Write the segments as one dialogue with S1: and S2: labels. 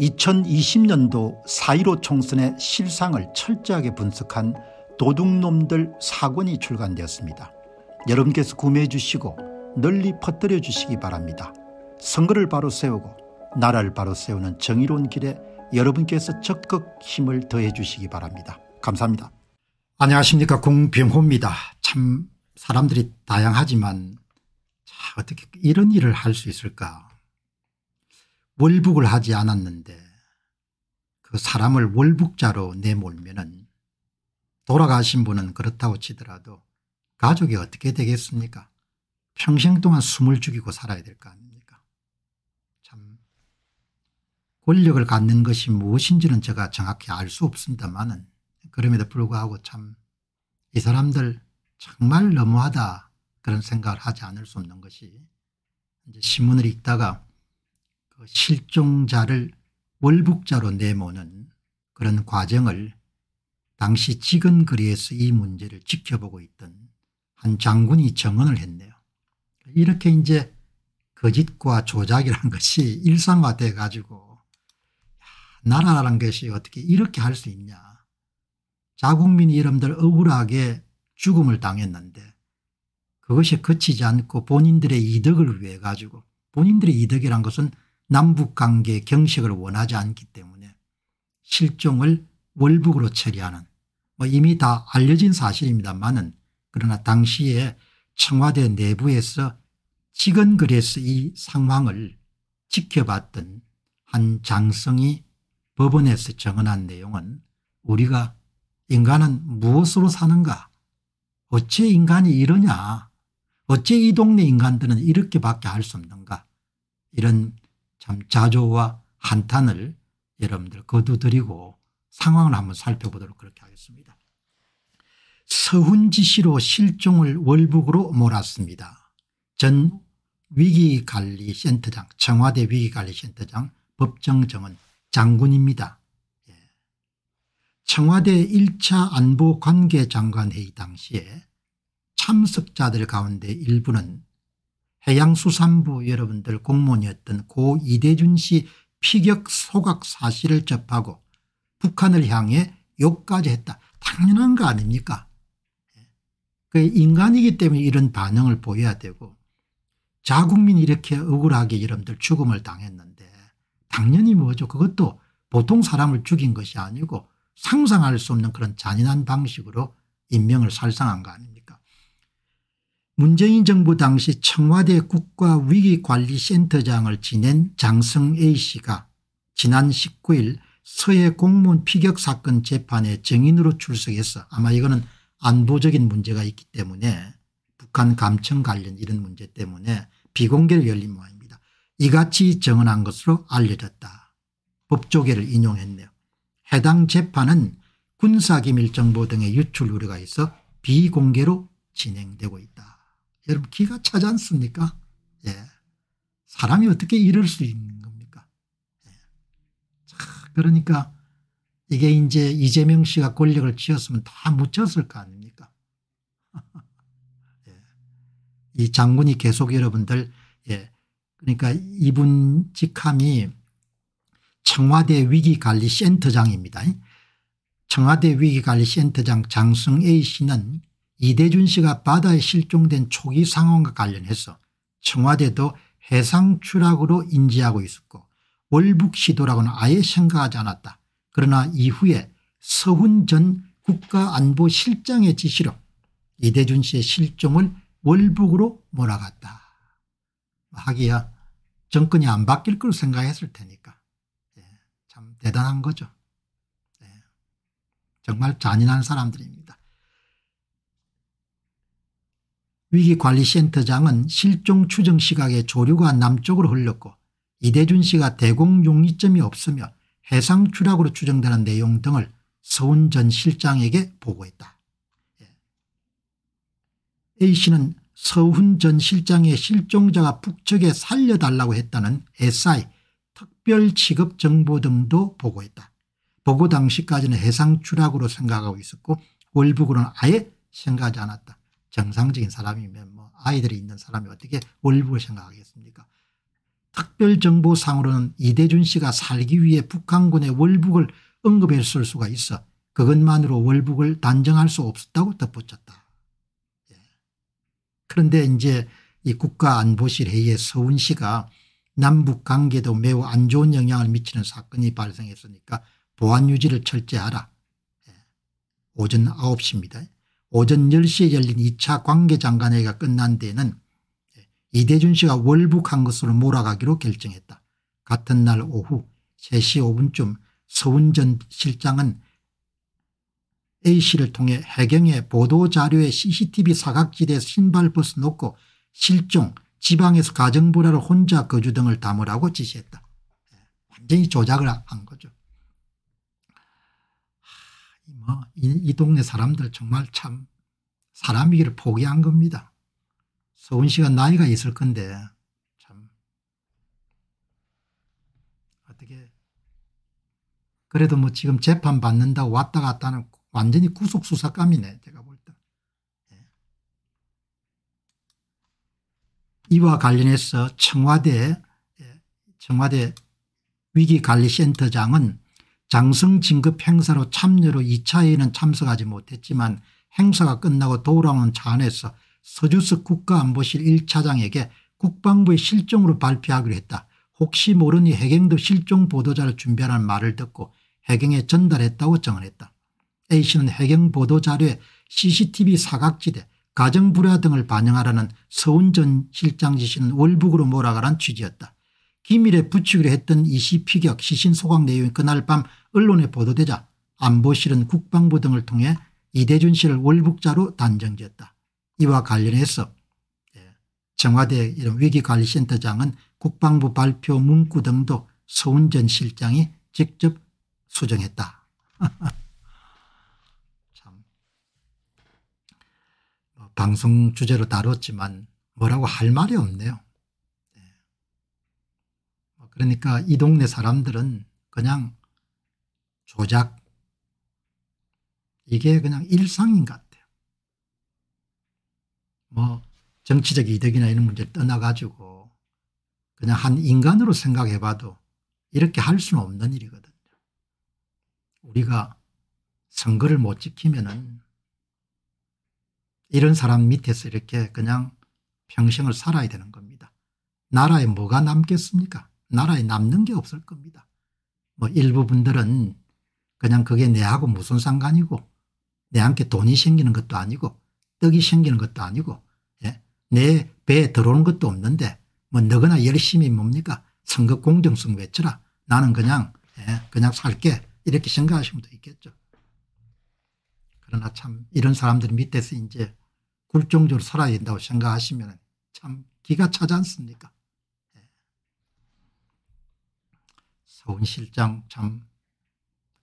S1: 2020년도 4.15 총선의 실상을 철저하게 분석한 도둑놈들 사권이 출간되었습니다. 여러분께서 구매해 주시고 널리 퍼뜨려 주시기 바랍니다. 선거를 바로 세우고 나라를 바로 세우는 정의로운 길에 여러분께서 적극 힘을 더해 주시기 바랍니다. 감사합니다. 안녕하십니까 공병호입니다. 참 사람들이 다양하지만 자, 어떻게 이런 일을 할 수 있을까 월북을 하지 않았는데 그 사람을 월북자로 내몰면 은 돌아가신 분은 그렇다고 치더라도 가족이 어떻게 되겠습니까 평생 동안 숨을 죽이고 살아야 될 거 아닙니까 참 권력을 갖는 것이 무엇인지는 제가 정확히 알 수 없습니다마는 그럼에도 불구하고 참 이 사람들 정말 너무하다 그런 생각을 하지 않을 수 없는 것이 이제 신문을 읽다가 그 실종자를 월북자로 내모는 그런 과정을 당시 찍은 거리에서이 문제를 지켜보고 있던 한 장군이 정언을 했네요. 이렇게 이제 거짓과 조작이라는 것이 일상화돼 가지고 나라라는 것이 어떻게 이렇게 할 수 있냐. 자국민 이름들 억울하게 죽음을 당했는데 그것이 그치지 않고 본인들의 이득을 위해 가지고 본인들의 이득이란 것은 남북관계 경색을 원하지 않기 때문에 실종을 월북으로 처리하는 뭐 이미 다 알려진 사실입니다만은 그러나 당시에 청와대 내부에서 직은 그래서 이 상황을 지켜봤던 한 장성이 법원에서 정언한 내용은 우리가 인간은 무엇으로 사는가 어째 인간이 이러냐 어째 이 동네 인간들은 이렇게밖에 할 수 없는가 이런 참 자조와 한탄을 여러분들 거두드리고 상황을 한번 살펴보도록 그렇게 하겠습니다. 서훈지시로 실종을 월북으로 몰았습니다. 전 위기관리센터장 청와대 위기관리센터장 법정정은 장군입니다. 예. 청와대 1차 안보관계장관회의 당시에 참석자들 가운데 일부는 해양수산부 여러분들 공무원이었던 고 이대준 씨 피격 소각 사실을 접하고 북한을 향해 욕까지 했다. 당연한 거 아닙니까? 예. 그 인간이기 때문에 이런 반응을 보여야 되고 자국민이 이렇게 억울하게 여러분들 죽음을 당했는데 당연히 뭐죠. 그것도 보통 사람을 죽인 것이 아니고 상상할 수 없는 그런 잔인한 방식으로 인명을 살상한 거 아닙니까? 문재인 정부 당시 청와대 국가위기관리센터장을 지낸 장성 A씨가 지난 19일 서해 공무원 피격 사건 재판에 증인으로 출석해서 아마 이거는 안보적인 문제가 있기 때문에 북한 감청 관련 이런 문제 때문에 비공개를 열린 모양입니다. 이같이 증언한 것으로 알려졌다. 법조계를 인용했네요. 해당 재판은 군사기밀정보 등의 유출 우려가 있어 비공개로 진행되고 있다. 여러분 기가 차지 않습니까? 예. 사람이 어떻게 이럴 수 있는 겁니까? 예. 자, 그러니까 이게 이제 이재명 씨가 권력을 쥐었으면 다 묻혔을 거 아닙니까? 예. 이 장군이 계속 여러분들 예. 그러니까 이분 직함이 청와대 위기관리센터장입니다. 청와대 위기관리센터장 장승 A 씨는 이대준 씨가 바다에 실종된 초기 상황과 관련해서 청와대도 해상 추락으로 인지하고 있었고 월북 시도라고는 아예 생각하지 않았다. 그러나 이후에 서훈 전 국가안보실장의 지시로 이대준 씨의 실종을 월북으로 몰아갔다. 하기야 정권이 안 바뀔 걸 생각했을 테니까 예, 참 대단한 거죠. 예, 정말 잔인한 사람들입니다. 위기관리센터장은 실종 추정 시각에 조류가 남쪽으로 흘렀고 이대준 씨가 대공 용이점이 없으며 해상 추락으로 추정되는 내용 등을 서훈 전 실장에게 보고했다. 예. A씨는 서훈 전 실장의 실종자가 북측에 살려달라고 했다는 SI 특별취급정보 등도 보고했다. 보고 당시까지는 해상 추락으로 생각하고 있었고 월북으로는 아예 생각하지 않았다. 정상적인 사람이면 뭐 아이들이 있는 사람이 어떻게 월북을 생각하겠습니까 특별정보상으로는 이대준 씨가 살기 위해 북한군의 월북을 언급했을 수가 있어 그것만으로 월북을 단정할 수 없었다고 덧붙였다. 예. 그런데 이제 이 국가안보실 회의에 서훈 씨가 남북 관계도 매우 안 좋은 영향을 미치는 사건이 발생했으니까 보안 유지를 철저하라. 예. 오전 9시입니다. 오전 10시에 열린 2차 관계장관회의가 끝난 데에는 이대준 씨가 월북한 것으로 몰아가기로 결정했다. 같은 날 오후 3시 5분쯤 서훈 전 실장은 A씨를 통해 해경의 보도자료에 cctv 사각지대에 신발벗어 놓고 실종 지방에서 가정불화로 혼자 거주 등을 담으라고 지시했다. 예, 완전히 조작을 한 거죠. 이, 동네 사람들 정말 참 사람이기를 포기한 겁니다. 서훈 씨가 나이가 있을 건데 참 어떻게 그래도 뭐 지금 재판 받는다 고 왔다 갔다 하는 완전히 구속수사감이네 제가 볼 때. 예. 이와 관련해서 청와대 예, 청와대 위기관리센터장은 장성 진급 행사로 참여로 2차에는 참석하지 못했지만 행사가 끝나고 돌아오는 차 안에서 서주석 국가안보실 1차장에게 국방부의 실종으로 발표하기로 했다. 혹시 모르니 해경도 실종 보도자를 준비하라는 말을 듣고 해경에 전달했다고 증언했다. A씨는 해경 보도자료에 CCTV 사각지대 가정불화 등을 반영하라는 서운 전 실장 지시는 월북으로 몰아가란 취지였다. 기밀에 부이기로 했던 이 시 피격 시신 소각 내용이 그날 밤 언론에 보도되자 안보실은 국방부 등을 통해 이대준 씨를 월북자로 단정지었다. 이와 관련해서 예, 청와대 이런 위기관리센터장은 국방부 발표 문구 등도 서훈 전 실장이 직접 수정했다. 참 뭐 방송 주제로 다뤘지만 뭐라고 할 말이 없네요. 그러니까 이 동네 사람들은 그냥 조작 이게 그냥 일상인 것 같아요. 뭐 정치적 이득이나 이런 문제를 떠나가지고 그냥 한 인간으로 생각해봐도 이렇게 할 수는 없는 일이거든요. 우리가 선거를 못 지키면은 이런 사람 밑에서 이렇게 그냥 평생을 살아야 되는 겁니다. 나라에 뭐가 남겠습니까? 나라에 남는 게 없을 겁니다. 뭐 일부 분들은 그냥 그게 내하고 무슨 상관이고 내한테 돈이 생기는 것도 아니고 떡이 생기는 것도 아니고 예? 내 배에 들어오는 것도 없는데 뭐 너거나 열심히 뭡니까 선거 공정성 외쳐라 나는 그냥 예? 그냥 살게 이렇게 생각하시는 도 있겠죠. 그러나 참 이런 사람들 밑에서 이제 굴종적으로 살아야 된다고 생각하시면 참 기가 차지 않습니까 좋은 실장 참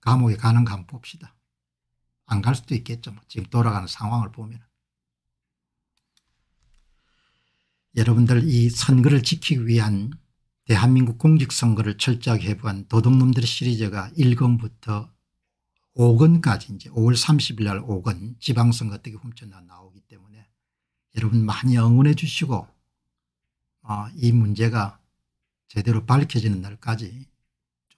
S1: 감옥에 가는 감 봅시다. 안 갈 수도 있겠죠. 뭐. 지금 돌아가는 상황을 보면. 여러분들 이 선거를 지키기 위한 대한민국 공직선거를 철저하게 해부한 도둑놈들 시리즈가 1권부터 5권까지 이제 5월 30일 날 5권 지방선거 때 훔쳐나 나오기 때문에 여러분 많이 응원해 주시고 어, 이 문제가 제대로 밝혀지는 날까지